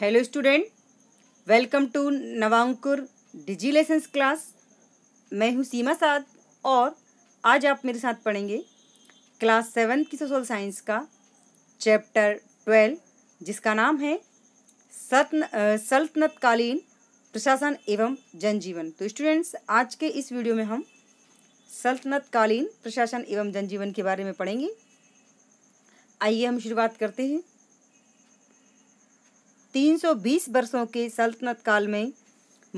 hello student welcome to Navankur digi lessons class मैं हूँ सीमा साध और आज आप मेरे साथ पढ़ेंगे क्लास सेवन की सोशल साइंस का चैप्टर ट्वेल्व जिसका नाम है सतन सल्तनतकालीन प्रशासन एवं जनजीवन तो स्टूडेंट्स आज के इस वीडियो में हम सल्तनतकालीन प्रशासन एवं जनजीवन के बारे में पढ़ेंगे आइए हम शुरुआत करते हैं 320 वर्षों के सल्तनत काल में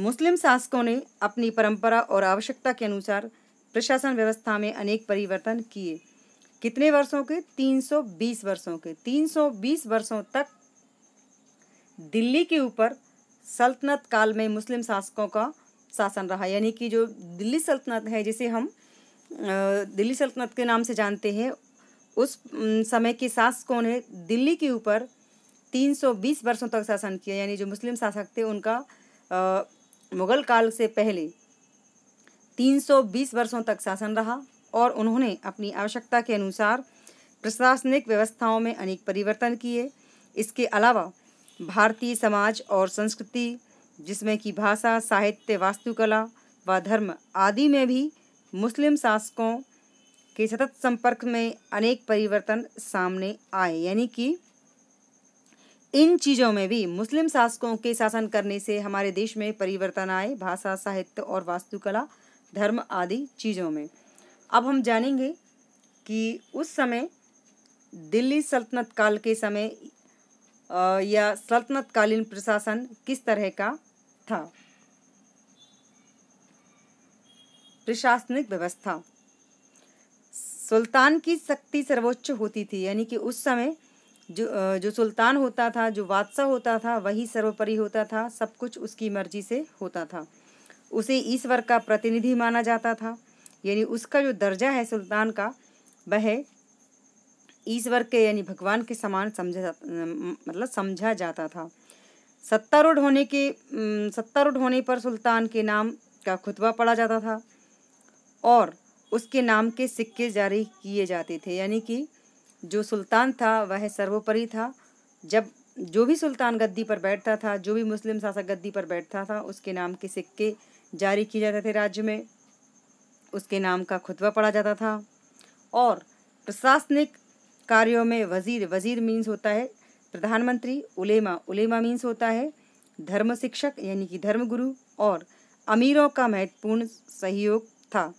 मुस्लिम शासकों ने अपनी परंपरा और आवश्यकता के अनुसार प्रशासन व्यवस्था में अनेक परिवर्तन किए कितने वर्षों के 320 वर्षों के 320 वर्षों तक दिल्ली के ऊपर सल्तनत काल में मुस्लिम शासकों का शासन रहा यानी कि जो दिल्ली सल्तनत है जिसे हम दिल्ली सल्तनत के नाम से जानते हैं उस समय के शासकों ने दिल्ली के ऊपर 320 वर्षों तक शासन किया यानी जो मुस्लिम शासक थे उनका आ, मुगल काल से पहले 320 वर्षों तक शासन रहा और उन्होंने अपनी आवश्यकता के अनुसार प्रशासनिक व्यवस्थाओं में अनेक परिवर्तन किए इसके अलावा भारतीय समाज और संस्कृति जिसमें कि भाषा साहित्य वास्तुकला व धर्म आदि में भी मुस्लिम शासकों के सतत संपर्क में अनेक परिवर्तन सामने आए यानी कि इन चीज़ों में भी मुस्लिम शासकों के शासन करने से हमारे देश में परिवर्तन आए भाषा साहित्य और वास्तुकला धर्म आदि चीज़ों में अब हम जानेंगे कि उस समय दिल्ली सल्तनत काल के समय या सल्तनतकालीन प्रशासन किस तरह का था प्रशासनिक व्यवस्था सुल्तान की शक्ति सर्वोच्च होती थी यानी कि उस समय जो जो सुल्तान होता था जो बादशाह होता था वही सर्वोपरि होता था सब कुछ उसकी मर्जी से होता था उसे ईश्वर का प्रतिनिधि माना जाता था यानी उसका जो दर्जा है सुल्तान का वह ईश्वर के यानी भगवान के समान समझा मतलब समझा जाता था सत्तारूढ़ होने के सत्तारूढ़ होने पर सुल्तान के नाम का खुतबा पढ़ा जाता था और उसके नाम के सिक्के जारी किए जाते थे यानी कि जो सुल्तान था वह सर्वोपरि था जब जो भी सुल्तान गद्दी पर बैठता था जो भी मुस्लिम शासक गद्दी पर बैठता था उसके नाम के सिक्के जारी किए जाते थे राज्य में उसके नाम का खुतबा पढ़ा जाता था और प्रशासनिक कार्यों में वज़ीर वज़ीर मीन्स होता है प्रधानमंत्री उलेमा उलेमा मीन्स होता है धर्म शिक्षक यानी कि धर्मगुरु और अमीरों का महत्वपूर्ण सहयोग था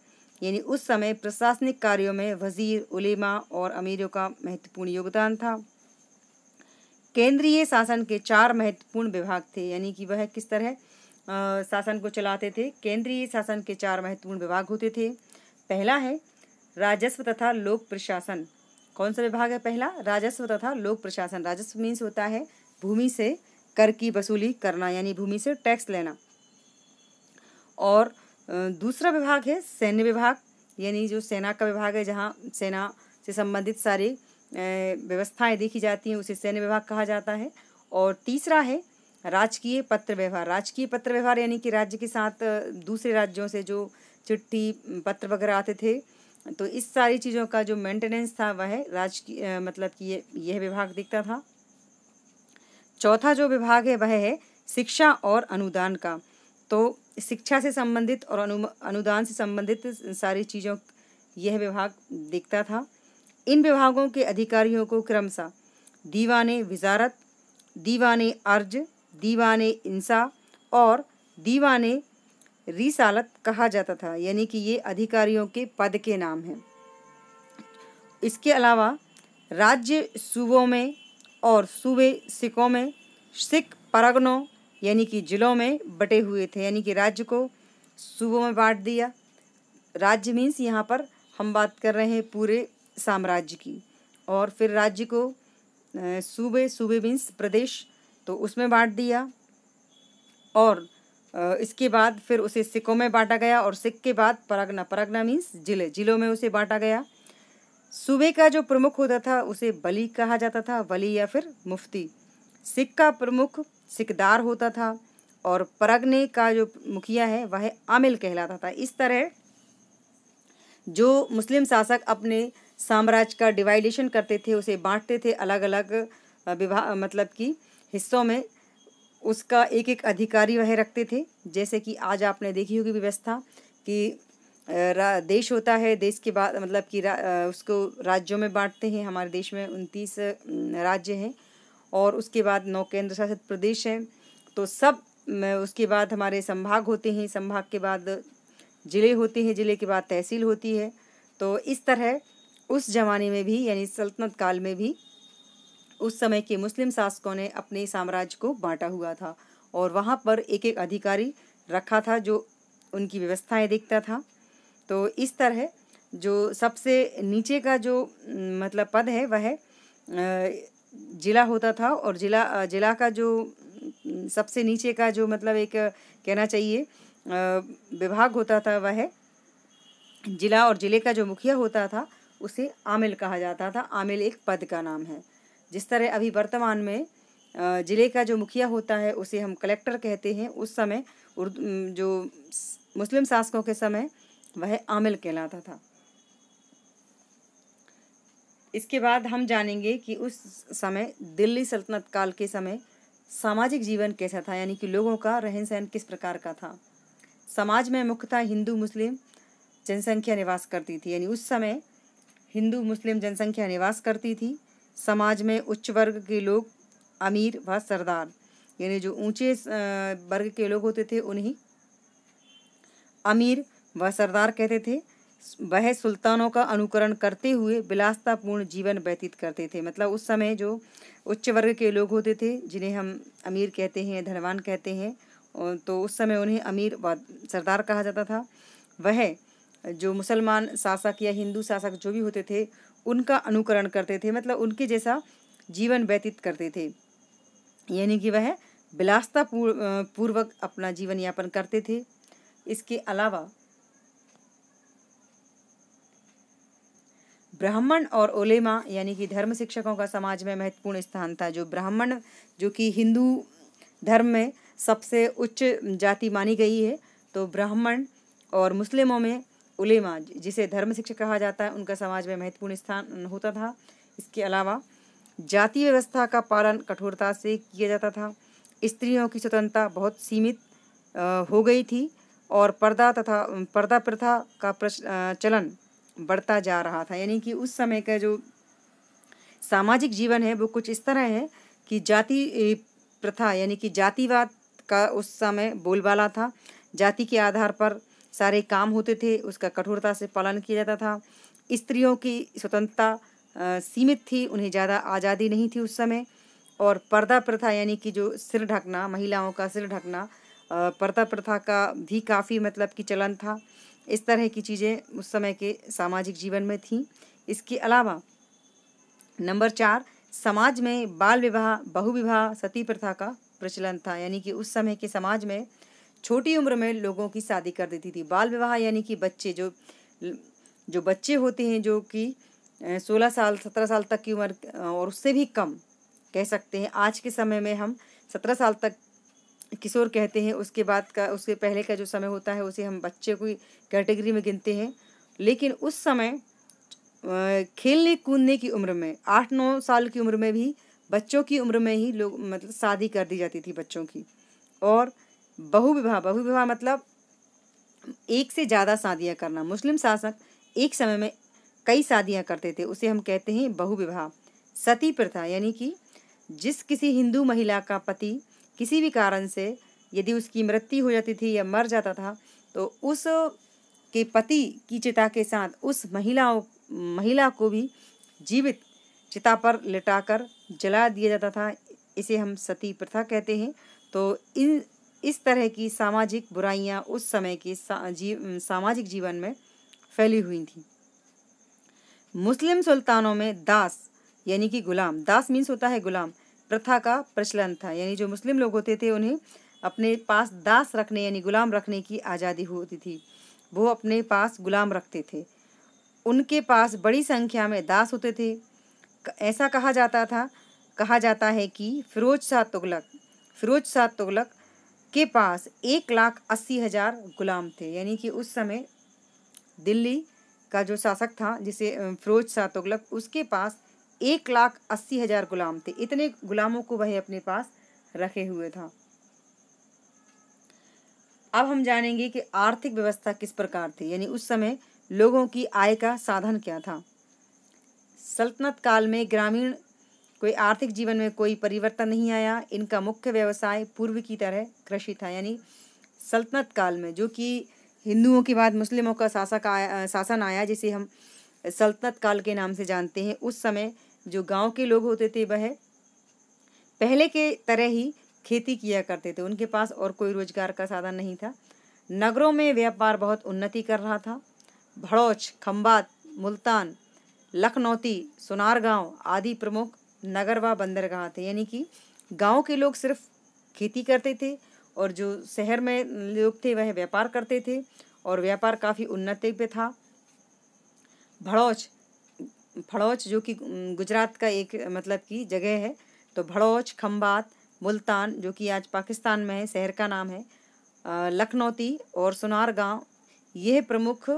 यानी उस समय प्रशासनिक कार्यों में वजीर उलेमा और अमीरों का महत्वपूर्ण योगदान था केंद्रीय शासन के चार महत्वपूर्ण विभाग थे यानी कि वह किस तरह शासन को चलाते थे केंद्रीय शासन के चार महत्वपूर्ण विभाग होते थे पहला है राजस्व तथा लोक प्रशासन कौन सा विभाग है पहला राजस्व तथा लोक प्रशासन राजस्व मीन्स होता है भूमि से कर की वसूली करना यानी भूमि से टैक्स लेना और दूसरा विभाग है सैन्य विभाग यानी जो सेना का विभाग है जहाँ सेना से संबंधित सारी व्यवस्थाएं देखी जाती हैं उसे सैन्य विभाग कहा जाता है और तीसरा है राजकीय पत्र व्यवहार राजकीय पत्र व्यवहार यानी कि राज्य के साथ दूसरे राज्यों से जो चिट्ठी पत्र वगैरह आते थे तो इस सारी चीज़ों का जो मेंटेनेंस था वह राजकीय मतलब कि ये यह विभाग दिखता था चौथा जो विभाग है वह है शिक्षा और अनुदान का तो शिक्षा से संबंधित और अनु अनुदान से संबंधित सारी चीज़ों यह विभाग देखता था इन विभागों के अधिकारियों को क्रमशः दीवाने वजारत दीवाने अर्ज दीवाने इंसा और दीवाने रिसालत कहा जाता था यानी कि ये अधिकारियों के पद के नाम हैं इसके अलावा राज्य सूबों में और सूबे सिखों में सिख परगनों यानी कि जिलों में बटे हुए थे यानी कि राज्य को सूबों में बांट दिया राज्य मीन्स यहाँ पर हम बात कर रहे हैं पूरे साम्राज्य की और फिर राज्य को सूबे सूबे मीन्स प्रदेश तो उसमें बांट दिया और इसके बाद फिर उसे सिक्कों में बांटा गया और सिक्क के बाद परगना परगना मीन्स जिले जिलों में उसे बांटा गया सूबे का जो प्रमुख होता था उसे बली कहा जाता था वली या फिर मुफ्ती सिख का प्रमुख सिकदार होता था और परगने का जो मुखिया है वह आमिल कहलाता था इस तरह जो मुस्लिम शासक अपने साम्राज्य का डिवाइडेशन करते थे उसे बांटते थे अलग अलग विभाग मतलब कि हिस्सों में उसका एक एक अधिकारी वह रखते थे जैसे कि आज आपने देखी होगी व्यवस्था कि देश होता है देश के बाद मतलब कि रा, उसको राज्यों में बांटते हैं हमारे देश में उनतीस राज्य हैं और उसके बाद नौ केंद्र शासित प्रदेश हैं तो सब उसके बाद हमारे संभाग होते हैं संभाग के बाद ज़िले होते हैं ज़िले के बाद तहसील होती है तो इस तरह उस ज़माने में भी यानी सल्तनत काल में भी उस समय के मुस्लिम शासकों ने अपने साम्राज्य को बांटा हुआ था और वहाँ पर एक एक अधिकारी रखा था जो उनकी व्यवस्थाएं देखता था तो इस तरह जो सबसे नीचे का जो मतलब पद है वह जिला होता था और जिला जिला का जो सबसे नीचे का जो मतलब एक कहना चाहिए विभाग होता था वह जिला और ज़िले का जो मुखिया होता था उसे आमिल कहा जाता था आमिल एक पद का नाम है जिस तरह अभी वर्तमान में ज़िले का जो मुखिया होता है उसे हम कलेक्टर कहते हैं उस समय उर्दू जो मुस्लिम शासकों के समय वह आमिल कहलाता था इसके बाद हम जानेंगे कि उस समय दिल्ली सल्तनत काल के समय सामाजिक जीवन कैसा था यानी कि लोगों का रहन सहन किस प्रकार का था समाज में मुख्यतः हिंदू मुस्लिम जनसंख्या निवास करती थी यानी उस समय हिंदू मुस्लिम जनसंख्या निवास करती थी समाज में उच्च वर्ग के लोग अमीर व सरदार यानी जो ऊंचे वर्ग के लोग होते थे उन्हें अमीर व सरदार कहते थे वह सुल्तानों का अनुकरण करते हुए विलासतापूर्ण जीवन व्यतीत करते थे मतलब उस समय जो उच्च वर्ग के लोग होते थे जिन्हें हम अमीर कहते हैं धनवान कहते हैं तो उस समय उन्हें अमीर व सरदार कहा जाता था वह जो मुसलमान शासक या हिंदू शासक जो भी होते थे उनका अनुकरण करते थे मतलब उनके जैसा जीवन व्यतीत करते थे यानी कि वह विलासता पूर्वक अपना जीवन यापन करते थे इसके अलावा ब्राह्मण और ओलेमा यानी कि धर्म शिक्षकों का समाज में महत्वपूर्ण स्थान था जो ब्राह्मण जो कि हिंदू धर्म में सबसे उच्च जाति मानी गई है तो ब्राह्मण और मुस्लिमों में उलेमा जिसे धर्म शिक्षक कहा जाता है उनका समाज में महत्वपूर्ण स्थान होता था इसके अलावा जाति व्यवस्था का पालन कठोरता से किया जाता था स्त्रियों की स्वतंत्रता बहुत सीमित हो गई थी और पर्दा तथा पर्दा प्रथा का प्रचलन बढ़ता जा रहा था यानी कि उस समय का जो सामाजिक जीवन है वो कुछ इस तरह है कि जाति प्रथा यानी कि जातिवाद का उस समय बोलबाला था जाति के आधार पर सारे काम होते थे उसका कठोरता से पालन किया जाता था स्त्रियों की स्वतंत्रता सीमित थी उन्हें ज़्यादा आज़ादी नहीं थी उस समय और पर्दा प्रथा यानी कि जो सिर ढकना महिलाओं का सिर ढकना पर्दा प्रथा का भी काफ़ी मतलब कि चलन था इस तरह की चीज़ें उस समय के सामाजिक जीवन में थीं इसके अलावा नंबर चार समाज में बाल विवाह बहुविवाह सती प्रथा का प्रचलन था यानी कि उस समय के समाज में छोटी उम्र में लोगों की शादी कर देती थी बाल विवाह यानी कि बच्चे जो जो बच्चे होते हैं जो कि सोलह साल सत्रह साल तक की उम्र और उससे भी कम कह सकते हैं आज के समय में हम सत्रह साल तक किशोर कहते हैं उसके बाद का उसके पहले का जो समय होता है उसे हम बच्चे की कैटेगरी में गिनते हैं लेकिन उस समय खेलने कूदने की उम्र में आठ नौ साल की उम्र में भी बच्चों की उम्र में ही लोग मतलब शादी कर दी जाती थी बच्चों की और बहुविवाह बहुविवाह मतलब एक से ज़्यादा शादियाँ करना मुस्लिम शासक एक समय में कई शादियाँ करते थे उसे हम कहते हैं बहुविवाह सती प्रथा यानी कि जिस किसी हिंदू महिला का पति किसी भी कारण से यदि उसकी मृत्यु हो जाती थी या मर जाता था तो उस के पति की चिता के साथ उस महिलाओं महिला को भी जीवित चिता पर लिटाकर जला दिया जाता था इसे हम सती प्रथा कहते हैं तो इन इस तरह की सामाजिक बुराइयां उस समय के सा, सामाजिक जीवन में फैली हुई थी मुस्लिम सुल्तानों में दास यानी कि गुलाम दास मीन्स होता है गुलाम प्रथा का प्रचलन था यानी जो मुस्लिम लोग होते थे उन्हें अपने पास दास रखने यानी गुलाम रखने की आज़ादी होती थी वो अपने पास गुलाम रखते थे उनके पास बड़ी संख्या में दास होते थे ऐसा कहा जाता था कहा जाता है कि फिरोज शाह तुगलक फिरोज शाह तुगलक के पास एक लाख अस्सी हज़ार गुलाम थे यानी कि उस समय दिल्ली का जो शासक था जिसे फिरोज शाह तुगलक उसके पास एक लाख अस्सी हजार गुलाम थे इतने गुलामों को वह अपने पास रखे हुए था अब हम जानेंगे कि आर्थिक व्यवस्था किस प्रकार थी यानी उस समय लोगों की आय का साधन क्या था सल्तनत काल में ग्रामीण कोई आर्थिक जीवन में कोई परिवर्तन नहीं आया इनका मुख्य व्यवसाय पूर्व की तरह कृषि था यानी सल्तनत काल में जो कि हिंदुओं के बाद मुस्लिमों का शासक आया शासन आया जिसे हम सल्तनत काल के नाम से जानते हैं उस समय जो गांव के लोग होते थे वह पहले के तरह ही खेती किया करते थे उनके पास और कोई रोजगार का साधन नहीं था नगरों में व्यापार बहुत उन्नति कर रहा था भड़ौच खम्बात मुल्तान लखनौती गाँव आदि प्रमुख नगर व बंदरगाह थे यानी कि गांव के लोग सिर्फ खेती करते थे और जो शहर में लोग थे वह व्यापार करते थे और व्यापार काफ़ी उन्नति पे था भड़ौच भड़ौच जो कि गुजरात का एक मतलब की जगह है तो भड़ौच खम्बात मुल्तान जो कि आज पाकिस्तान में है शहर का नाम है लखनौती और सुनार गांव यह प्रमुख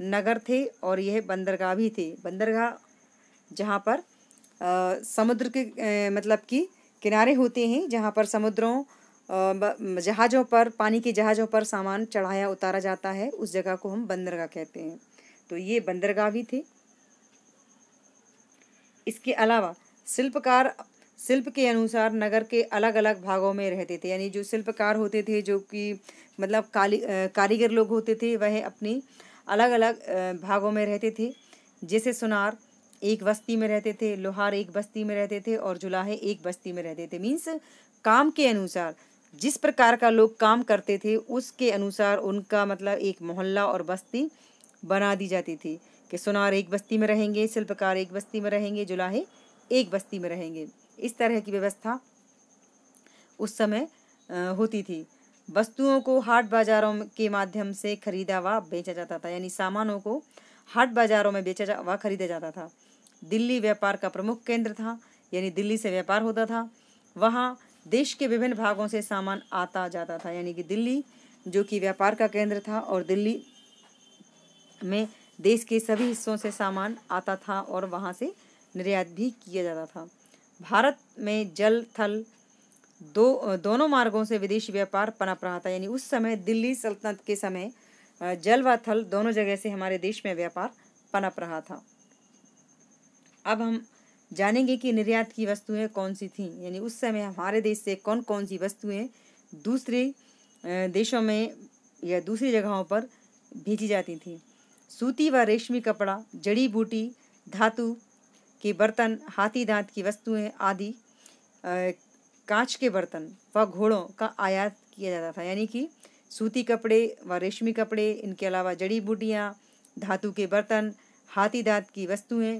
नगर थे और यह बंदरगाह भी थे बंदरगाह जहाँ पर आ, समुद्र के आ, मतलब कि किनारे होते हैं जहाँ पर समुद्रों जहाज़ों पर पानी के जहाज़ों पर सामान चढ़ाया उतारा जाता है उस जगह को हम बंदरगाह कहते हैं तो ये बंदरगाह भी थे इसके अलावा शिल्पकार शिल्प के अनुसार नगर के अलग अलग भागों में रहते थे यानी जो शिल्पकार होते थे जो कि मतलब काली कारीगर लोग होते थे वह अपनी अलग अलग भागों में रहते थे जैसे सुनार एक बस्ती में रहते थे लोहार एक बस्ती में रहते थे और जुलाहे एक बस्ती में रहते थे मीन्स काम के अनुसार जिस प्रकार का लोग काम करते थे उसके अनुसार उनका मतलब एक मोहल्ला और बस्ती बना दी जाती थी कि सोनार एक बस्ती में रहेंगे शिल्पकार एक बस्ती में रहेंगे जुलाहे एक बस्ती में रहेंगे इस तरह की व्यवस्था उस समय होती थी वस्तुओं को हाट बाज़ारों के माध्यम से खरीदा व बेचा जाता था यानी सामानों को हाट बाज़ारों में बेचा जा व खरीदा जाता था दिल्ली व्यापार का प्रमुख केंद्र था यानी दिल्ली से व्यापार होता था वहाँ देश के विभिन्न भागों से सामान आता जाता था यानी कि दिल्ली जो कि व्यापार का केंद्र था और दिल्ली में देश के सभी हिस्सों से सामान आता था और वहाँ से निर्यात भी किया जाता था भारत में जल थल दो दोनों मार्गों से विदेशी व्यापार पनप रहा था यानी उस समय दिल्ली सल्तनत के समय जल व थल दोनों जगह से हमारे देश में व्यापार पनप रहा था अब हम जानेंगे कि निर्यात की वस्तुएं कौन सी थीं यानी उस समय हमारे देश से कौन कौन सी वस्तुएं दूसरे देशों में या दूसरी जगहों पर भेजी जाती थीं सूती व रेशमी कपड़ा जड़ी बूटी धातु के बर्तन हाथी दांत की वस्तुएं आदि कांच के बर्तन व घोड़ों का आयात किया जाता था यानी कि सूती कपड़े व रेशमी कपड़े इनके अलावा जड़ी बूटियाँ धातु के बर्तन हाथी दांत की वस्तुएं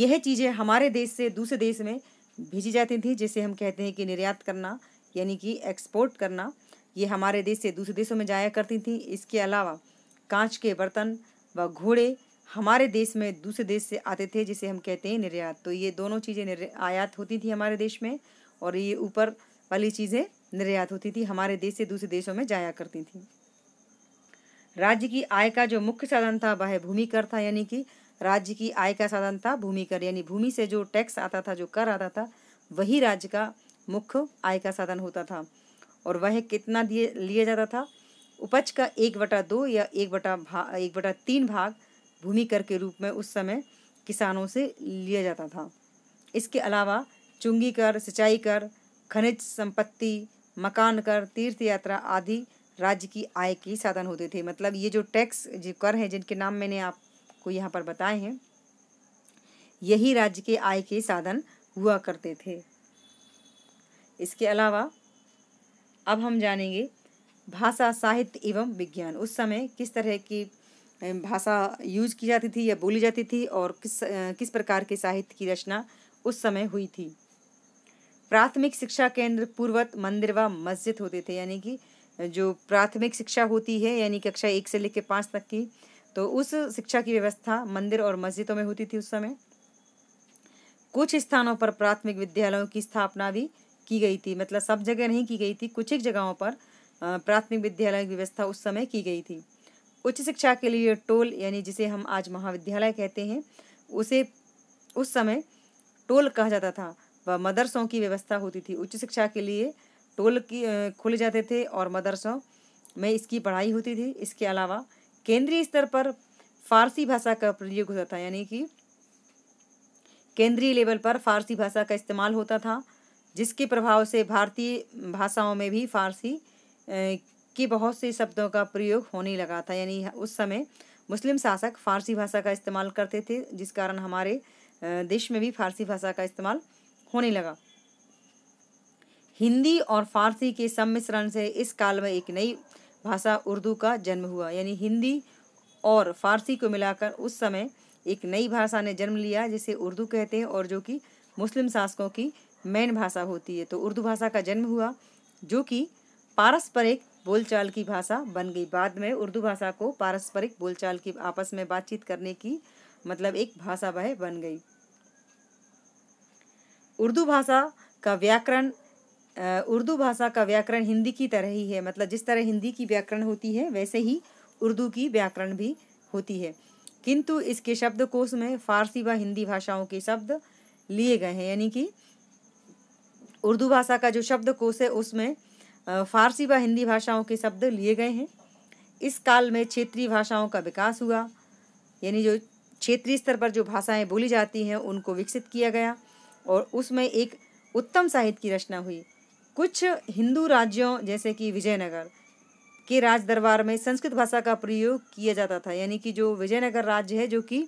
यह चीज़ें हमारे देश से दूसरे देश में भेजी जाती थी जिसे हम कहते हैं कि निर्यात करना यानी कि एक्सपोर्ट करना ये हमारे देश से दूसरे देशों में जाया करती थी इसके अलावा कांच के बर्तन व घोड़े हमारे देश में दूसरे देश से आते थे जिसे हम कहते हैं निर्यात तो ये दोनों चीज़ें आयात होती थी हमारे देश में और ये ऊपर वाली चीज़ें निर्यात होती थी हमारे देश से दूसरे देशों में जाया करती थी राज्य की आय का जो मुख्य साधन था वह भूमि कर था यानी कि राज्य की आय का साधन था भूमि कर यानी भूमि से जो टैक्स आता था जो कर आता था वही राज्य का मुख्य आय का साधन होता था और वह कितना दिए लिया जाता था उपज का एक बटा दो या एक बटा भाग एक बटा तीन भाग भूमि कर के रूप में उस समय किसानों से लिया जाता था इसके अलावा चुंगी कर सिंचाई कर खनिज संपत्ति मकान कर तीर्थ यात्रा आदि राज्य की आय के साधन होते थे मतलब ये जो टैक्स जो कर हैं जिनके नाम मैंने आपको यहाँ पर बताए हैं यही राज्य के आय के साधन हुआ करते थे इसके अलावा अब हम जानेंगे भाषा साहित्य एवं विज्ञान उस समय किस तरह की भाषा यूज की जाती थी या बोली जाती थी और किस किस प्रकार के साहित्य की रचना उस समय हुई थी प्राथमिक शिक्षा केंद्र पूर्वत मंदिर व मस्जिद होते थे यानी कि जो प्राथमिक शिक्षा होती है यानी कक्षा एक से लेकर पाँच तक की तो उस शिक्षा की व्यवस्था मंदिर और मस्जिदों में होती थी उस समय कुछ स्थानों पर प्राथमिक विद्यालयों की स्थापना भी की गई थी मतलब सब जगह नहीं की गई थी कुछ एक जगहों पर प्राथमिक विद्यालय की व्यवस्था उस समय की गई थी उच्च शिक्षा के लिए टोल यानी जिसे हम आज महाविद्यालय कहते हैं उसे उस समय टोल कहा जाता था व मदरसों की व्यवस्था होती थी उच्च शिक्षा के लिए टोल की खोले जाते थे और मदरसों में इसकी पढ़ाई होती थी इसके अलावा केंद्रीय स्तर पर फारसी भाषा का प्रयोग होता था यानी कि केंद्रीय लेवल पर फारसी भाषा का इस्तेमाल होता था जिसके प्रभाव से भारतीय भाषाओं में भी फारसी के बहुत से शब्दों का प्रयोग होने लगा था यानी उस समय मुस्लिम शासक फारसी भाषा का इस्तेमाल करते थे जिस कारण हमारे देश में भी फारसी भाषा का इस्तेमाल होने लगा हिंदी और फारसी के सम्मिश्रण से इस काल में एक नई भाषा उर्दू का जन्म हुआ यानी हिंदी और फारसी को मिलाकर उस समय एक नई भाषा ने जन्म लिया जिसे उर्दू कहते हैं और जो कि मुस्लिम शासकों की मेन भाषा होती है तो उर्दू भाषा का जन्म हुआ जो कि पारस्परिक बोलचाल की भाषा बन गई बाद में उर्दू भाषा को पारस्परिक बोलचाल की आपस में बातचीत करने की मतलब एक भाषा वह बन गई उर्दू भाषा का व्याकरण उर्दू भाषा का व्याकरण हिंदी की तरह ही है मतलब जिस तरह हिंदी की व्याकरण होती है वैसे ही उर्दू की व्याकरण भी होती है किंतु इसके शब्दकोश में फारसी व हिंदी भाषाओं के शब्द लिए गए हैं यानी कि उर्दू भाषा का जो शब्दकोश है उसमें फारसी व हिंदी भाषाओं के शब्द लिए गए हैं इस काल में क्षेत्रीय भाषाओं का विकास हुआ यानी जो क्षेत्रीय स्तर पर जो भाषाएं बोली जाती हैं उनको विकसित किया गया और उसमें एक उत्तम साहित्य की रचना हुई कुछ हिंदू राज्यों जैसे कि विजयनगर के राज दरबार में संस्कृत भाषा का प्रयोग किया जाता था यानी कि जो विजयनगर राज्य है जो कि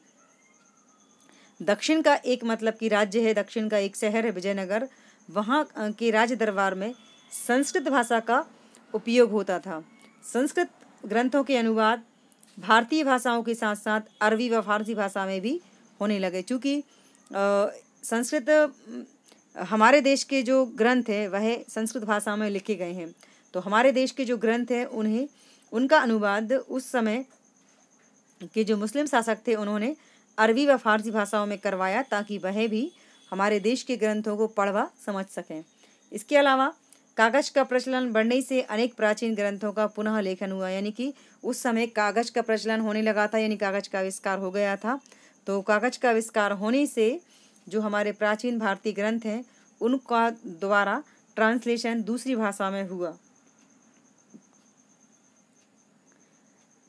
दक्षिण का एक मतलब कि राज्य है दक्षिण का एक शहर है विजयनगर वहाँ के राज दरबार में संस्कृत भाषा का उपयोग होता था संस्कृत ग्रंथों के अनुवाद भारतीय भाषाओं के साथ साथ अरबी व फारसी भाषा में भी होने लगे चूँकि संस्कृत हमारे देश के जो ग्रंथ हैं वह संस्कृत भाषा में लिखे गए हैं तो हमारे देश के जो ग्रंथ हैं उन्हें उनका अनुवाद उस समय के जो मुस्लिम शासक थे उन्होंने अरबी व फारसी भाषाओं में करवाया ताकि वह भी हमारे देश के ग्रंथों को पढ़वा समझ सकें इसके अलावा कागज का प्रचलन बढ़ने से अनेक प्राचीन ग्रंथों का पुनः लेखन हुआ यानी कि उस समय कागज का प्रचलन होने लगा था यानी कागज का आविष्कार हो गया था तो कागज का आविष्कार होने से जो हमारे प्राचीन भारतीय ग्रंथ हैं उनका द्वारा ट्रांसलेशन दूसरी भाषा में हुआ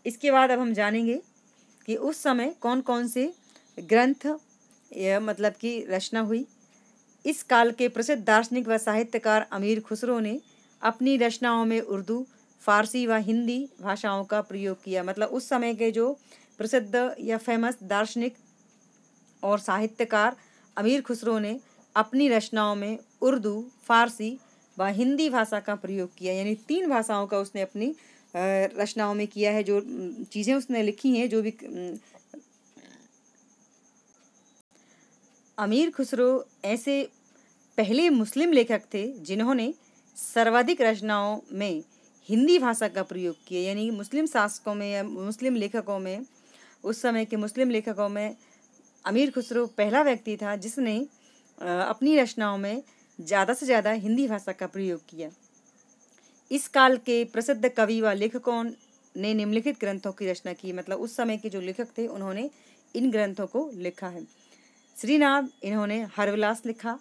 इसके बाद अब हम जानेंगे कि उस समय कौन कौन से ग्रंथ मतलब कि रचना हुई इस काल के प्रसिद्ध दार्शनिक व साहित्यकार अमीर खुसरो ने अपनी रचनाओं में उर्दू फारसी व हिंदी भाषाओं का प्रयोग किया मतलब उस समय के जो प्रसिद्ध या फेमस दार्शनिक और साहित्यकार अमीर खुसरो ने अपनी रचनाओं में उर्दू फारसी व हिंदी भाषा का प्रयोग किया यानी तीन भाषाओं का उसने अपनी रचनाओं में किया है जो चीज़ें उसने लिखी हैं जो भी अमीर खुसरो ऐसे पहले मुस्लिम लेखक थे जिन्होंने सर्वाधिक रचनाओं में हिंदी भाषा का प्रयोग किया यानी मुस्लिम शासकों में या मुस्लिम लेखकों में उस समय के मुस्लिम लेखकों में अमीर खुसरो पहला व्यक्ति था जिसने अपनी रचनाओं में ज़्यादा से ज़्यादा हिंदी भाषा का प्रयोग किया इस काल के प्रसिद्ध कवि व लेखकों ने निम्नलिखित ग्रंथों की रचना की मतलब उस समय के जो लेखक थे उन्होंने इन ग्रंथों को लिखा है श्रीनाथ इन्होंने हरविलास लिखा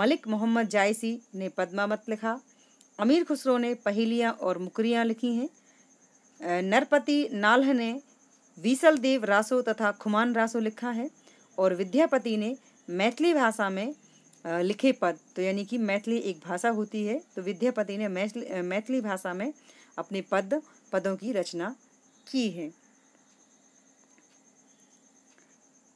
मलिक मोहम्मद जायसी ने पद्मावत लिखा अमीर खुसरो ने पहेलियाँ और मुकरियाँ लिखी हैं नरपति नाल्ह ने वीसल देव रासो तथा खुमान रासो लिखा है और विद्यापति ने मैथिली भाषा में लिखे पद तो यानी कि मैथिली एक भाषा होती है तो विद्यापति ने मैथिली भाषा में अपने पद पदों की रचना की है